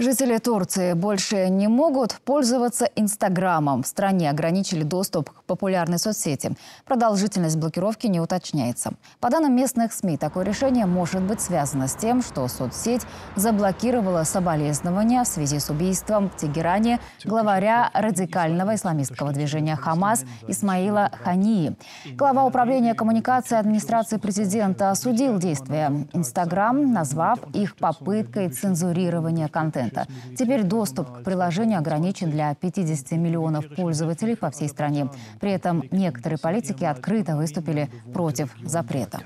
Жители Турции больше не могут пользоваться Инстаграмом. В стране ограничили доступ к популярной соцсети. Продолжительность блокировки не уточняется. По данным местных СМИ, такое решение может быть связано с тем, что соцсеть заблокировала соболезнования в связи с убийством в Тегеране главаря радикального исламистского движения «Хамас» Исмаила Хании. Глава управления коммуникации администрации президента осудил действия Инстаграм, назвав их попыткой цензурирования контента. 1%. Теперь доступ к приложению ограничен для 50 миллионов пользователей по всей стране. При этом некоторые политики открыто выступили против запрета.